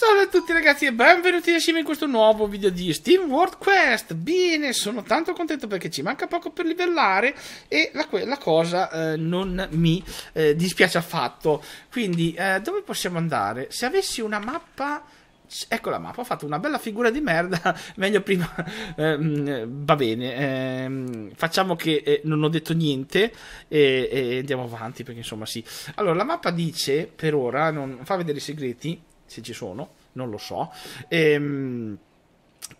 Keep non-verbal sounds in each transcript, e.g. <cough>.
Salve a tutti ragazzi e benvenuti assieme in questo nuovo video di Steam World Quest Bene, sono tanto contento perché ci manca poco per livellare E la, la cosa eh, non mi eh, dispiace affatto Quindi, eh, dove possiamo andare? Se avessi una mappa... Ecco la mappa, ho fatto una bella figura di merda, <laughs> meglio prima, <laughs> ehm, va bene, ehm, facciamo che eh, non ho detto niente e, e, andiamo avanti perché insomma sì. Allora la mappa dice per ora, non fa vedere i segreti, se ci sono, non lo so. Ehm,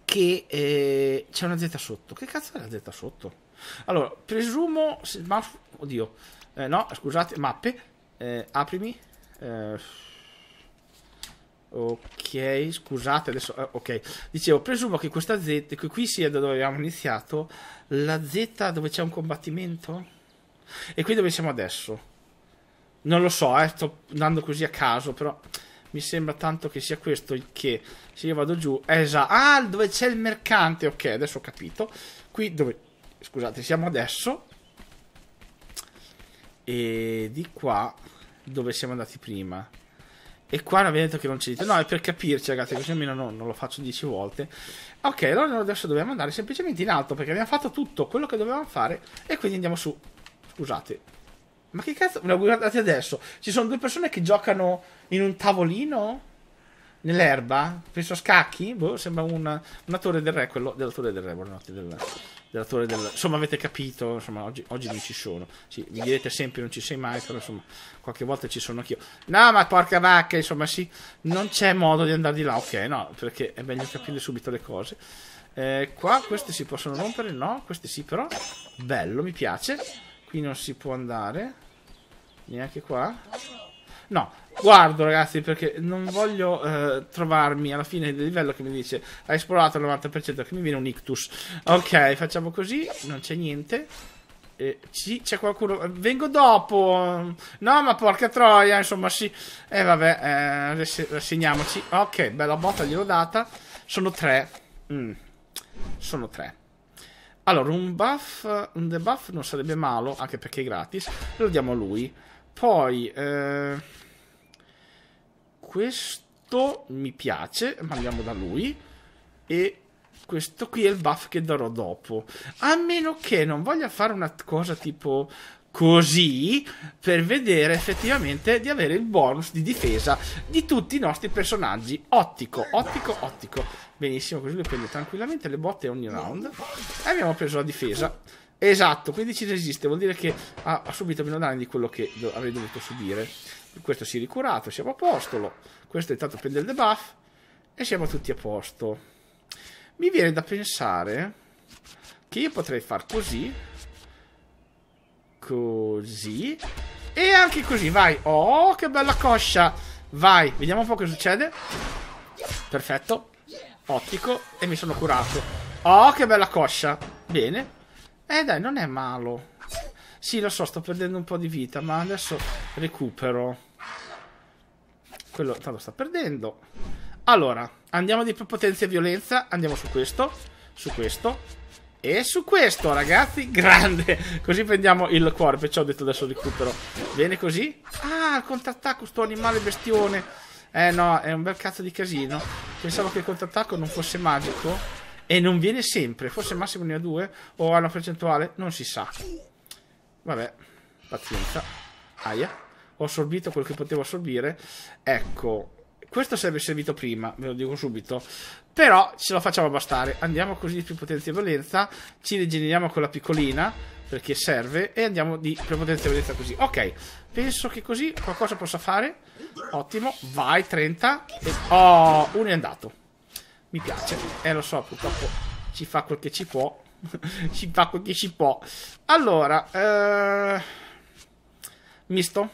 che eh, c'è una Z sotto. Che cazzo è la Z sotto? Allora, presumo. Se, ma, oddio, eh, no, scusate, mappe. Eh, aprimi. Eh, ok, scusate adesso. Eh, ok, dicevo, presumo che questa Z, che qui sia da dove abbiamo iniziato, la Z dove c'è un combattimento. E qui dove siamo adesso? Non lo so, eh, sto andando così a caso, però mi sembra tanto che sia questo il che. Se io vado giù, esatto. Ah, dove c'è il mercante. Ok, adesso ho capito. Qui dove... Scusate, siamo adesso. E di qua dove siamo andati prima. E qua non detto che non c'è No, è per capirci, ragazzi, così almeno non, non lo faccio dieci volte. Ok, allora adesso dobbiamo andare semplicemente in alto, perché abbiamo fatto tutto quello che dovevamo fare. E quindi andiamo su. Scusate, ma che cazzo? No, guardate adesso. Ci sono due persone che giocano in un tavolino? Nell'erba? Penso a scacchi? Boh, sembra una, una torre del re, quello della torre del re, buonanotte, della, della del... Insomma, avete capito, insomma, oggi, oggi non ci sono. Sì, mi direte sempre non ci sei mai, però insomma, qualche volta ci sono anch'io. No, ma porca vacca, insomma, sì, non c'è modo di andare di là, ok, no, perché è meglio capire subito le cose. Eh, qua, questi si possono rompere? No, queste sì, però. Bello, mi piace. Qui non si può andare. Neanche qua. No, guardo ragazzi perché non voglio eh, trovarmi alla fine del livello che mi dice hai esplorato il 90% che mi viene un ictus. Ok, facciamo così, non c'è niente. sì, c'è qualcuno. Vengo dopo. No, ma porca troia, insomma, sì. E eh, vabbè, eh, rassegniamoci. Ok, bella botta gliel'ho data. Sono tre. Mm. Sono tre. Allora, un buff, un debuff non sarebbe malo, anche perché è gratis. Lo diamo a lui. Poi, eh, questo mi piace, ma andiamo da lui. E questo qui è il buff che darò dopo. A meno che non voglia fare una cosa tipo così per vedere effettivamente di avere il bonus di difesa di tutti i nostri personaggi. Ottico, ottico, ottico. Benissimo, così lui prende tranquillamente le botte ogni round. E abbiamo preso la difesa. Esatto, quindi ci resiste, vuol dire che ha, ha subito meno danni di quello che do avrei dovuto subire. Questo si è ricurato, siamo a posto. Questo intanto prende il debuff e siamo tutti a posto. Mi viene da pensare che io potrei far così Così. E anche così, vai. Oh, che bella coscia. Vai, vediamo un po' che succede. Perfetto. Ottico. E mi sono curato. Oh, che bella coscia. Bene. Eh dai, non è malo. Sì, lo so, sto perdendo un po' di vita, ma adesso recupero. Quello tanto sta perdendo. Allora, andiamo di potenza e violenza. Andiamo su questo. Su questo. E su questo, ragazzi, grande. Così prendiamo il cuore, perciò ho detto adesso recupero. Bene così. Ah, il contrattacco, sto animale bestione. Eh no, è un bel cazzo di casino. Pensavo che il contrattacco non fosse magico. E non viene sempre. Forse massimo ne ha due. O ha una percentuale. Non si sa. Vabbè, pazienza. Aia. Ho assorbito quello che potevo assorbire. Ecco, questo sarebbe servito prima, ve lo dico subito. Però ce lo facciamo bastare. Andiamo così di più potenza e violenza. Ci rigeneriamo con la piccolina, perché serve. E andiamo di più potenza e violenza così. Ok, penso che così qualcosa possa fare. Ottimo, vai, 30. E... Oh, uno è andato. Mi piace. Eh, lo so, purtroppo ci fa quel che ci può. <laughs> ci fa quel che ci può. Allora, eh... misto.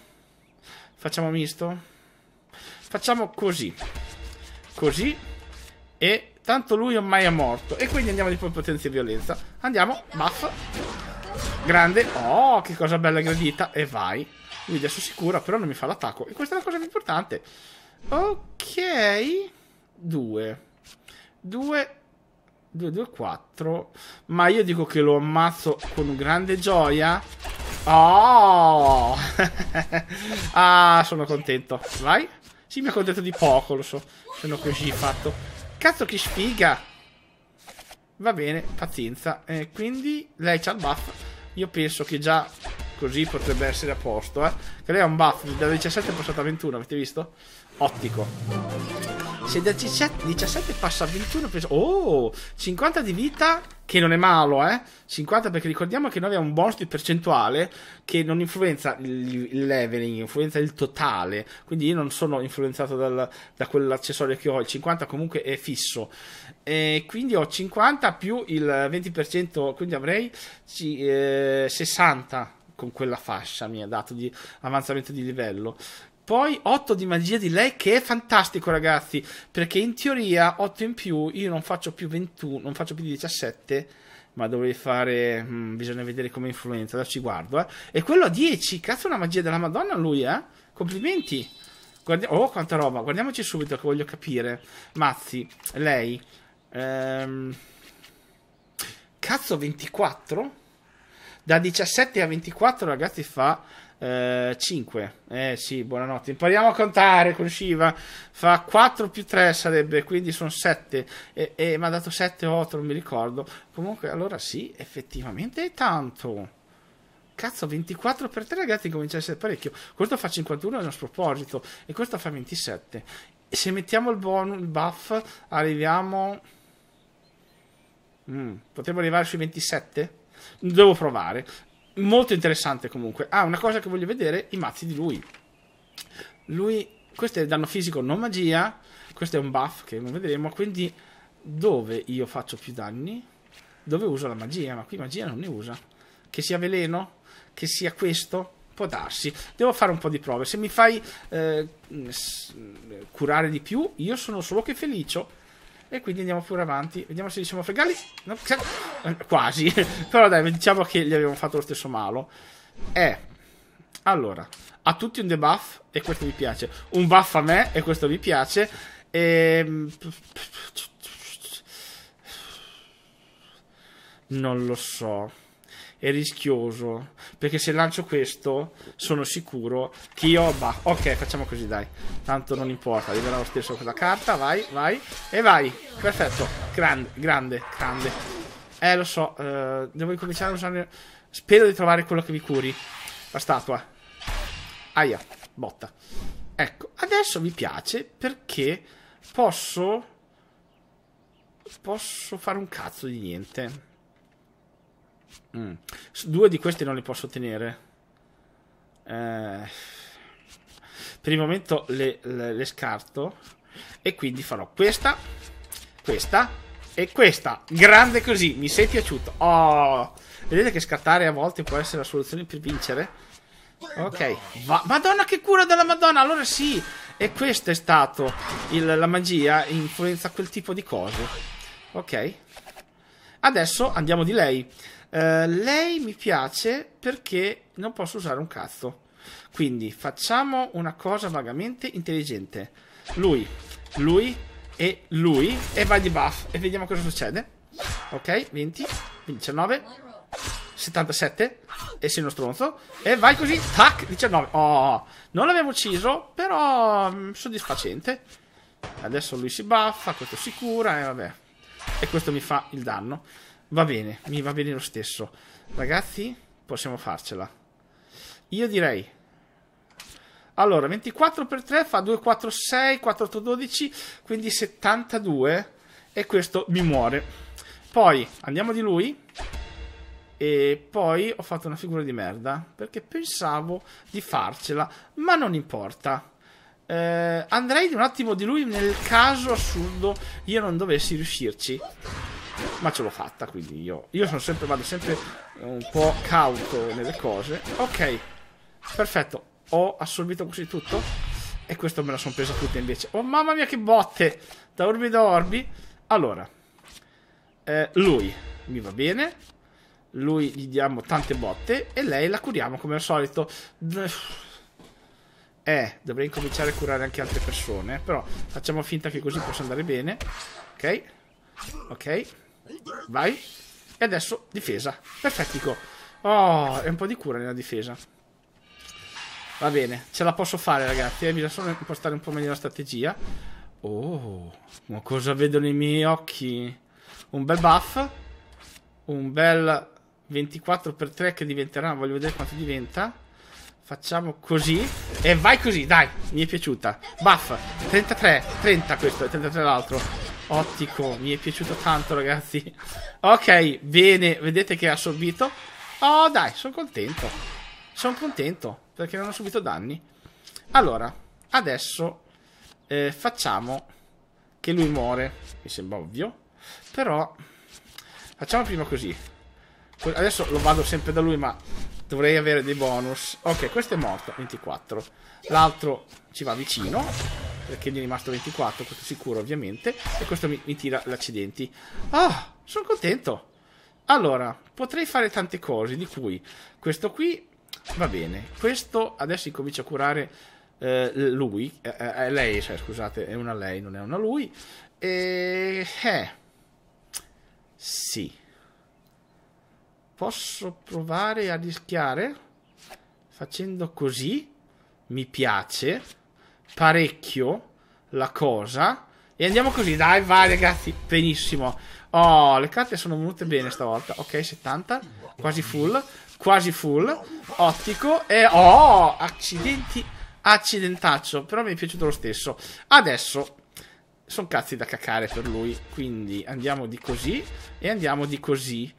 Facciamo misto. Facciamo così. Così. E tanto lui ormai è morto. E quindi andiamo di potenza e violenza. Andiamo, buff. Grande. Oh, che cosa bella gradita. E vai. Lui adesso sicura, però non mi fa l'attacco. E questa è la cosa più importante. Ok. Due. Due. Due, due, quattro. Ma io dico che lo ammazzo con grande gioia. Oh! <laughs> ah, sono contento. Vai. Sì, mi ha contento di poco, lo so. Sono così fatto. Cazzo, che sfiga! Va bene, pazienza. Eh, quindi lei c'ha il buff. Io penso che già così potrebbe essere a posto, eh. Che lei ha un buff da 17 passato a 21, avete visto? Ottico. Se da 17 passa a 21, oh, 50 di vita, che non è malo, eh? 50 perché ricordiamo che noi abbiamo un bonus di percentuale che non influenza il leveling, influenza il totale. Quindi io non sono influenzato dal, da quell'accessorio che ho. Il 50 comunque è fisso. E quindi ho 50 più il 20%, quindi avrei eh, 60 con quella fascia mi ha dato di avanzamento di livello poi 8 di magia di lei che è fantastico ragazzi, perché in teoria 8 in più io non faccio più 21, non faccio più 17, ma dovrei fare, mh, mm, bisogna vedere come influenza, adesso ci guardo eh. E quello a 10, cazzo una magia della madonna lui eh, complimenti. Guardi- oh quanta roba, guardiamoci subito che voglio capire. Mazzi, lei... Ehm... Cazzo 24? Da 17 a 24 ragazzi fa 5. Eh, eh sì, buonanotte. Impariamo a contare con Shiva. Fa 4 più 3 sarebbe, quindi sono 7. E, e mi ha dato 7 o 8, non mi ricordo. Comunque, allora sì, effettivamente è tanto. Cazzo, 24 per 3 ragazzi comincia a essere parecchio. Questo fa 51 è uno sproposito. E questo fa 27. E se mettiamo il, bonus, il buff, arriviamo... Mm, potremmo arrivare sui 27? Devo provare molto interessante comunque. Ah, una cosa che voglio vedere, i mazzi di lui. Lui, questo è danno fisico, non magia. Questo è un buff che non vedremo. Quindi, dove io faccio più danni? Dove uso la magia? Ma qui magia non ne usa. Che sia veleno? Che sia questo? Può darsi. Devo fare un po' di prove. Se mi fai eh, curare di più, io sono solo che felice. E quindi andiamo pure avanti. Vediamo se riusciamo a fregarli. No, eh, quasi. <laughs> Però dai, diciamo che gli abbiamo fatto lo stesso malo. Eh. Allora, a tutti un debuff e questo mi piace. Un buff a me e questo mi piace. E... Ehm, non lo so è rischioso perché se lancio questo sono sicuro che io bah, ok facciamo così dai tanto non importa arriverà lo stesso con la carta vai vai e vai perfetto grande grande grande eh lo so eh, devo incominciare a usare spero di trovare quello che mi curi la statua aia botta ecco adesso mi piace perché posso posso fare un cazzo di niente Mm. Due di questi non li posso tenere. Eh, per il momento le, le, le scarto. E quindi farò questa, questa e questa. Grande così, mi sei piaciuto. Oh, vedete che scartare a volte può essere la soluzione per vincere? Ok, Va Madonna che cura della Madonna, allora sì. E questa è stata la magia, influenza quel tipo di cose. Ok. Adesso andiamo di lei. Eh, lei mi piace perché non posso usare un cazzo. Quindi facciamo una cosa vagamente intelligente. Lui, lui e lui. E vai di buff. E vediamo cosa succede. Ok, 20, 19, 77. E sei uno stronzo. E vai così. Tac, 19. Oh, non l'abbiamo ucciso, però mh, mm, soddisfacente. Adesso lui si buffa, questo si cura e eh, vabbè. E questo mi fa il danno. Va bene, mi va bene lo stesso. Ragazzi, possiamo farcela. Io direi... Allora, 24 per 3 fa 2, 4, 6, 4, 8, 12, quindi 72. E questo mi muore. Poi, andiamo di lui. E poi ho fatto una figura di merda, perché pensavo di farcela, ma non importa. Eh, andrei un attimo di lui nel caso assurdo io non dovessi riuscirci ma ce l'ho fatta, quindi io, io sono sempre, vado sempre un po' cauto nelle cose. Ok, perfetto, ho assorbito così tutto e questo me la sono presa tutta invece. Oh mamma mia che botte, da orbi da orbi. Allora, eh, lui mi va bene, lui gli diamo tante botte e lei la curiamo come al solito. Eh, dovrei incominciare a curare anche altre persone, però facciamo finta che così possa andare bene. Ok, ok. Vai. E adesso difesa. Perfettico. Oh, è un po' di cura nella difesa. Va bene, ce la posso fare ragazzi. Eh, bisogna solo impostare un po' meglio la strategia. Oh, ma cosa vedono i miei occhi? Un bel buff. Un bel 24x3 che diventerà, voglio vedere quanto diventa. Facciamo così. E vai così, dai, mi è piaciuta. Buff, 33, 30 questo e 33 l'altro. Ottico, mi è piaciuto tanto ragazzi. Ok, bene, vedete che ha assorbito. Oh dai, sono contento. Sono contento perché non ho subito danni. Allora, adesso eh, facciamo che lui muore. Mi sembra ovvio. Però facciamo prima così. Adesso lo vado sempre da lui ma dovrei avere dei bonus. Ok, questo è morto, 24. L'altro ci va vicino perché gli è rimasto 24, questo sicuro ovviamente, e questo mi, mi tira l'accidenti. Ah, oh, sono contento! Allora, potrei fare tante cose, di cui questo qui va bene, questo adesso incomincia a curare eh, lui, eh, eh, lei, cioè, scusate, è una lei, non è una lui, e... eh, sì. Posso provare a rischiare? Facendo così? Mi piace parecchio la cosa. E andiamo così, dai, vai ragazzi, benissimo. Oh, le carte sono venute bene stavolta. Ok, 70, quasi full, quasi full, ottico e... Oh, accidenti, accidentaccio, però mi è piaciuto lo stesso. Adesso, sono cazzi da cacare per lui, quindi andiamo di così e andiamo di così.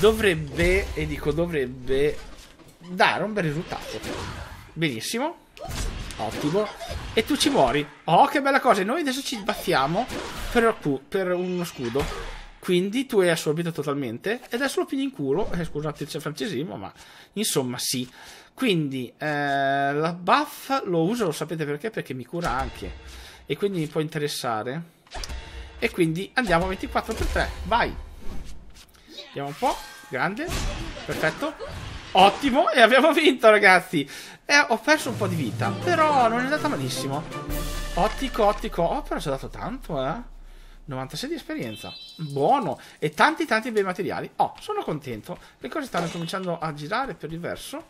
Dovrebbe, e dico dovrebbe, dare un bel risultato. Benissimo. Ottimo. E tu ci muori. Oh, che bella cosa. E noi adesso ci battiamo per, per uno scudo. Quindi tu hai assorbito totalmente. Ed adesso lo pigli in culo. Eh, scusate il francesismo, ma insomma sì. Quindi eh, la buff lo uso, lo sapete perché? Perché mi cura anche. E quindi mi può interessare. E quindi andiamo a 24 x 3. Vai. Andiamo un po'. Grande. Perfetto. Ottimo, e abbiamo vinto ragazzi. Eh, ho perso un po' di vita, però non è andata malissimo. Ottico, ottico. Oh, però ci ha dato tanto, eh. 96 di esperienza. Buono. E tanti, tanti bei materiali. Oh, sono contento. Le cose stanno cominciando a girare per il verso.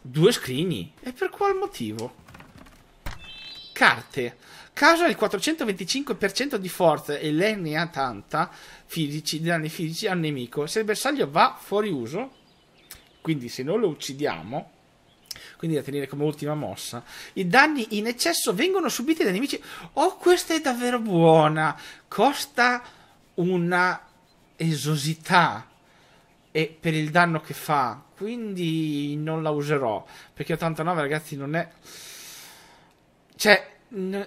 Due scrigni. E per qual motivo? Carte. Causa il 425% di forza e l'NA tanta fisici, danni fisici al nemico. Se il bersaglio va fuori uso, quindi se non lo uccidiamo, quindi da tenere come ultima mossa, i danni in eccesso vengono subiti dai nemici. Oh, questa è davvero buona! Costa una esosità e per il danno che fa, quindi non la userò, perché 89 ragazzi non è... Cioè,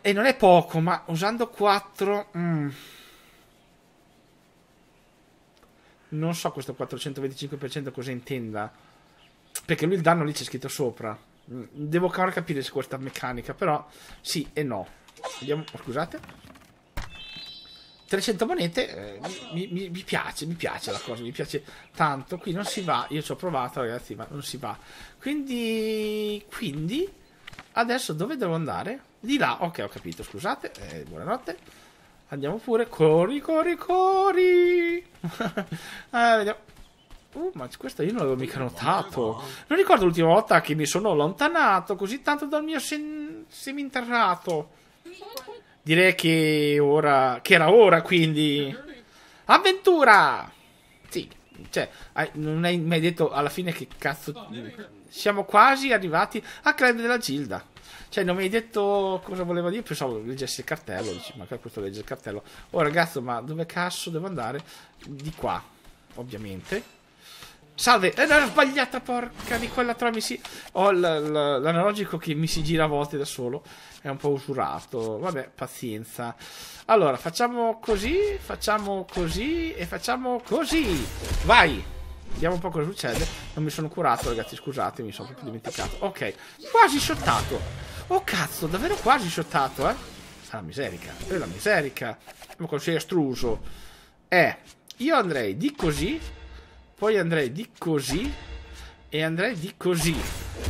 e non è poco, ma usando 4... Mm. non so questo 425% cosa intenda, perché lui il danno lì c'è scritto sopra. Mm, devo ancora capire se questa meccanica, però sì e no. Vediamo, oh, scusate. 300 monete eh, mi, mi, mi, piace, mi piace la cosa, mi piace tanto. Qui non si va, io ci ho provato ragazzi, ma non si va. Quindi, quindi, adesso dove devo andare? Di là, ok ho capito, scusate, eh, buonanotte. Andiamo pure. Corri, corri, corri. ah, <laughs> vediamo. Uh, ma questo io non l'avevo mica notato. Non ricordo l'ultima volta che mi sono allontanato così tanto dal mio sem seminterrato. Direi che ora. che era ora, quindi. Avventura! Sì, cioè, non hai mai detto alla fine che cazzo siamo quasi arrivati a creare della Gilda. Cioè, non mi hai detto cosa voleva dire, pensavo leggessi il cartello, dici, ma questo legge il cartello. Oh ragazzo, ma dove cazzo devo andare? Di qua, ovviamente. Salve, eh, no, ho sbagliata, porca di quella tra si... Ho l'analogico che mi si gira a volte da solo, è un po' usurato, vabbè, pazienza. Allora, facciamo così, facciamo così e facciamo così. Vai! Vediamo un po' cosa succede. Non mi sono curato, ragazzi, scusate, mi sono proprio dimenticato. Ok, quasi shottato. Oh, cazzo, davvero quasi shottato, eh. Alla miserica, per la miserica. Vediamo cosa sia estruso. Eh, io andrei di così, poi andrei di così, e andrei di così.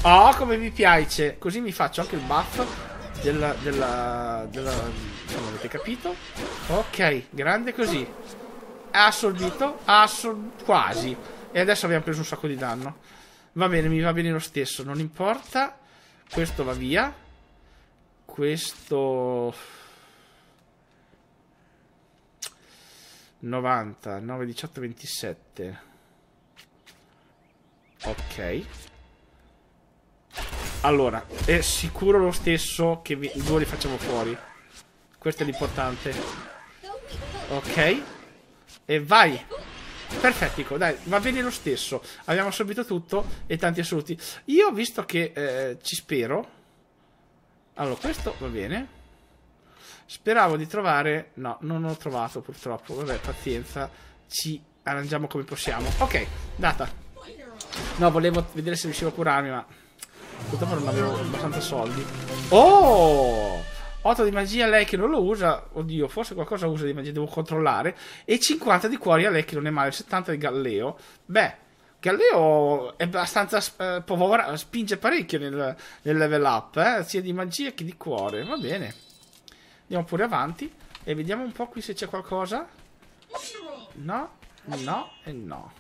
Oh, come mi piace. Così mi faccio anche il buff della... della... della... Non avete capito? Ok, grande così. Ha assorbito, ha assorbito, quasi. E adesso abbiamo preso un sacco di danno. Va bene, mi va bene lo stesso, non importa. Questo va via. Questo... 90, 9, 18, 27. Ok. Allora, è sicuro lo stesso che vi, due li facciamo fuori. Questo è l'importante. Ok. E vai. Perfetto, dai, va bene lo stesso. Abbiamo subito tutto e tanti assoluti. Io visto che eh, ci spero... Allora, questo va bene. Speravo di trovare... No, non ho trovato purtroppo. Vabbè, pazienza. Ci arrangiamo come possiamo. Ok, data. No, volevo vedere se riuscivo a curarmi, ma... Purtroppo non avevo abbastanza soldi. Oh! 8 di magia a lei che non lo usa, oddio, forse qualcosa usa di magia, devo controllare, e 50 di cuori a lei che non è male, 70 di Galleo. Beh, Galleo è abbastanza eh, povera, spinge parecchio nel, nel level up, eh, sia di magia che di cuore, va bene. Andiamo pure avanti e vediamo un po' qui se c'è qualcosa. No, no e no.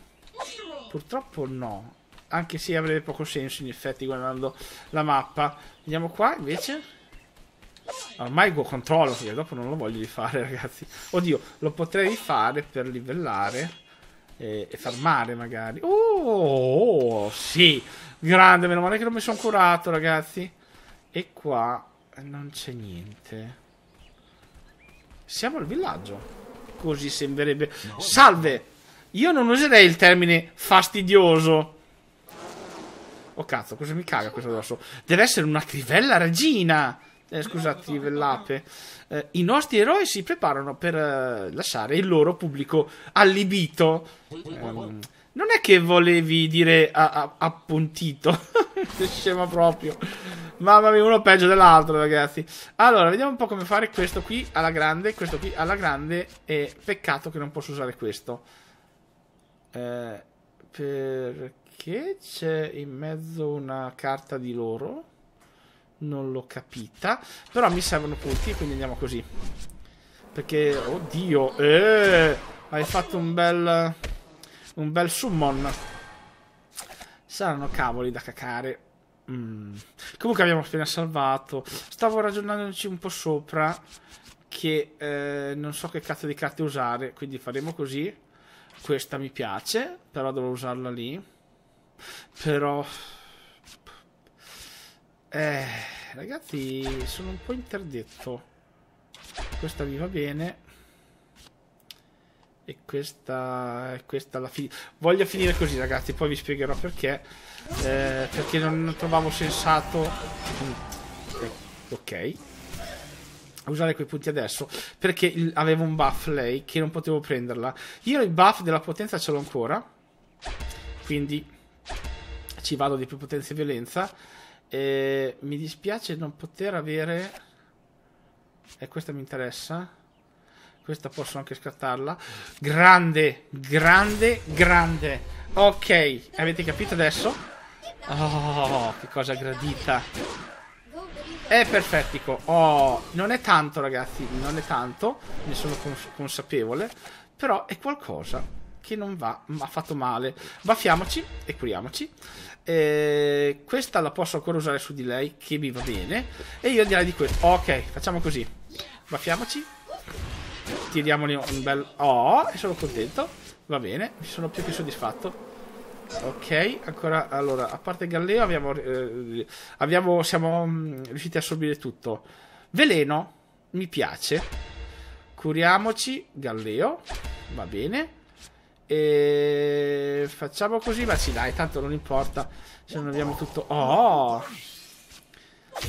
Purtroppo no. Anche se avrebbe poco senso in effetti guardando la mappa. Vediamo qua invece. Ormai Go Controllo, io dopo non lo voglio rifare, <laughs> ragazzi. Oddio, lo potrei rifare per livellare e, e farmare, magari. Oh, sì! Grande, meno male che non mi sono curato, ragazzi. E qua non c'è niente. Siamo al villaggio. Così sembrerebbe... Salve! Io non userei il termine fastidioso. Oh cazzo, cosa mi caga questo addosso? Deve essere una trivella regina! eh, scusate, l'ape. Eh, I nostri eroi si preparano per eh, lasciare il loro pubblico allibito. Ehm, non è che volevi dire a, a, appuntito, <laughs> scema proprio. Mamma mia, uno peggio dell'altro, ragazzi. Allora, vediamo un po' come fare questo qui alla grande, questo qui alla grande. E peccato che non posso usare questo. Eh, perché c'è in mezzo una carta di loro? non l'ho capita. Però mi servono punti, quindi andiamo così. Perché, oddio, eh, hai fatto un bel, un bel summon. Saranno cavoli da cacare. Mm. Comunque abbiamo appena salvato. Stavo ragionandoci un po' sopra che eh, non so che cazzo di carte usare, quindi faremo così. Questa mi piace, però devo usarla lì. Però eh, ragazzi, sono un po' interdetto. Questa mi va bene. E questa, E questa la fine. Voglio finire così, ragazzi. Poi vi spiegherò perché. Eh, perché non trovavo sensato. Ok. Usare quei punti adesso. Perché avevo un buff lei che non potevo prenderla. Io il buff della potenza ce l'ho ancora. Quindi ci vado di più potenza e violenza. E mi dispiace non poter avere... E questa mi interessa. Questa posso anche scattarla. Grande, grande, grande. Ok, avete capito adesso? Oh, che cosa gradita. È perfettico. Oh, non è tanto ragazzi, non è tanto. Ne sono cons consapevole. Però è qualcosa che non va ma ha fatto male baffiamoci e curiamoci eh, questa la posso ancora usare su di lei che mi va bene e io direi di questo ok facciamo così baffiamoci tiriamoli un bel oh e sono contento va bene mi sono più che soddisfatto Ok, ancora allora, a parte Galleo abbiamo, eh, abbiamo siamo mh, mm, riusciti a assorbire tutto. Veleno mi piace. Curiamoci Galleo. Va bene. E facciamo così, ma sì, dai, tanto non importa. Se non abbiamo tutto. Oh!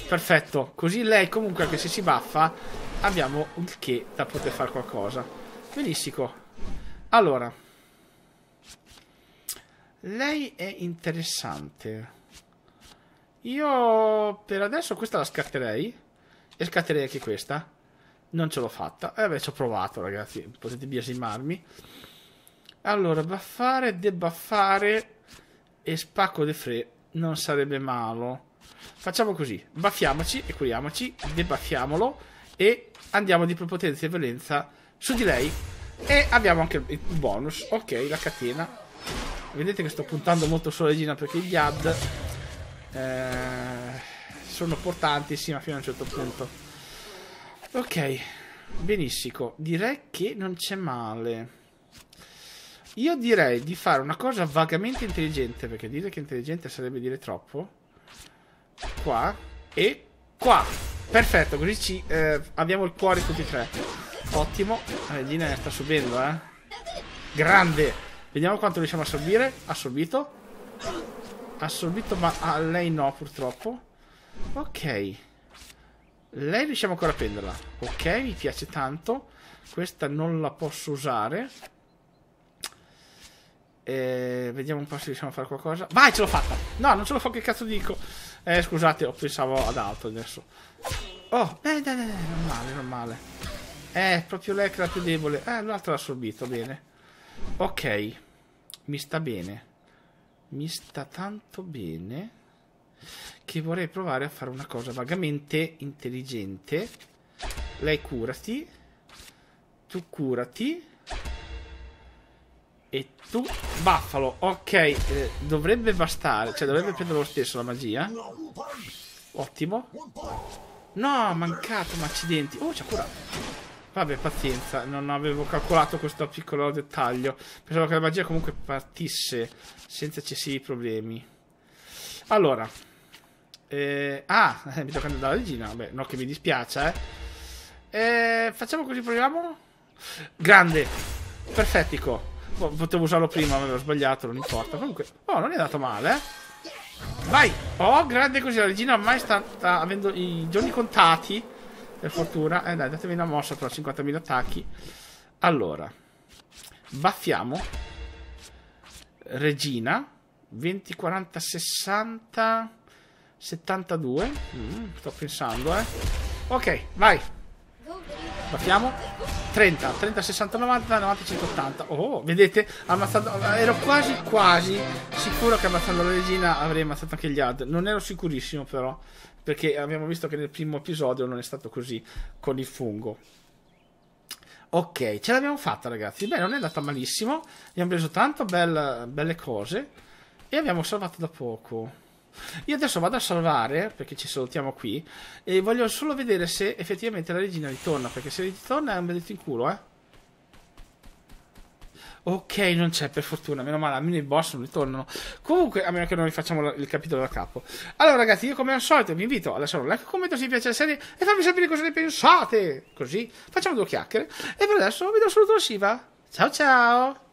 Perfetto. Così lei, comunque, anche se si baffa, abbiamo il che da poter fare qualcosa. Benissimo. Allora. Lei è interessante. Io per adesso questa la scatterei. E scatterei anche questa. Non ce l'ho fatta. E eh, beh, ci ho provato, ragazzi. Potete biasimarmi. Allora, baffare, debaffare e spacco de fre non sarebbe malo. Facciamo così, baffiamoci e curiamoci, debaffiamolo e andiamo di prepotenza e violenza su di lei. E abbiamo anche il bonus, ok, la catena. Vedete che sto puntando molto sulla regina perché gli ad eh, sono portanti, sì, ma fino a un certo punto. Ok, benissimo, direi che non c'è male. Io direi di fare una cosa vagamente intelligente, perché dire che intelligente sarebbe dire troppo. Qua e qua. Perfetto, così ci, eh, abbiamo il cuore tutti e tre. Ottimo. La regina sta subendo, eh. Grande. Vediamo quanto riusciamo a assorbire. Assorbito. Assorbito, ma a lei no, purtroppo. Ok. Lei riusciamo ancora a prenderla. Ok, mi piace tanto. Questa non la posso usare. Eh, vediamo un po' se riusciamo a fare qualcosa. Vai, ce l'ho fatta! No, non ce l'ho fatta, che cazzo dico? Eh, scusate, ho pensavo ad altro adesso. Oh, eh, dai, dai, non male, non male. Eh, proprio lei che era più debole. Eh, l'altro l'ha assorbito, bene. Ok, mi sta bene. Mi sta tanto bene che vorrei provare a fare una cosa vagamente intelligente. Lei curati. Tu curati. E tu... Buffalo, ok eh, Dovrebbe bastare, cioè dovrebbe prendere lo stesso la magia Ottimo No, mancato, ma accidenti Oh, ci ha curato Vabbè, pazienza, non avevo calcolato questo piccolo dettaglio Pensavo che la magia comunque partisse Senza eccessivi problemi Allora eh, Ah, <laughs> mi tocca dalla regina Vabbè, no che mi dispiace, eh. eh Facciamo così, proviamo Grande Perfettico Boh, potevo usarlo prima, ma avevo sbagliato, non importa. Comunque, oh, non è andato male. Eh. Vai! Oh, grande così, la regina ormai sta, sta avendo i giorni contati. Per fortuna. Eh dai, datemi una mossa però, 50.000 attacchi. Allora. Baffiamo. Regina. 20, 40, 60... 72. Mm, sto pensando, eh. Ok, vai. Baffiamo. 30, 30, 60, 90, 90, 180. Oh, vedete? Ammazzato, ero quasi, quasi sicuro che ammazzando la regina avrei ammazzato anche gli ad. Non ero sicurissimo, però. Perché abbiamo visto che nel primo episodio non è stato così con il fungo. Ok, ce l'abbiamo fatta, ragazzi. Beh, non è andata malissimo. Abbiamo preso tanto bel, belle cose. E abbiamo salvato da poco. Io adesso vado a salvare perché ci salutiamo qui e voglio solo vedere se effettivamente la regina ritorna perché se ritorna è un benedetto in culo, eh. Ok, non c'è per fortuna, meno male, almeno i boss non ritornano. Comunque, a meno che non rifacciamo il capitolo da capo. Allora, ragazzi, io come al solito vi invito a lasciare un like, un commento se vi piace la serie e fammi sapere cosa ne pensate. Così facciamo due chiacchiere. E per adesso vi do un saluto da Shiva. Ciao ciao!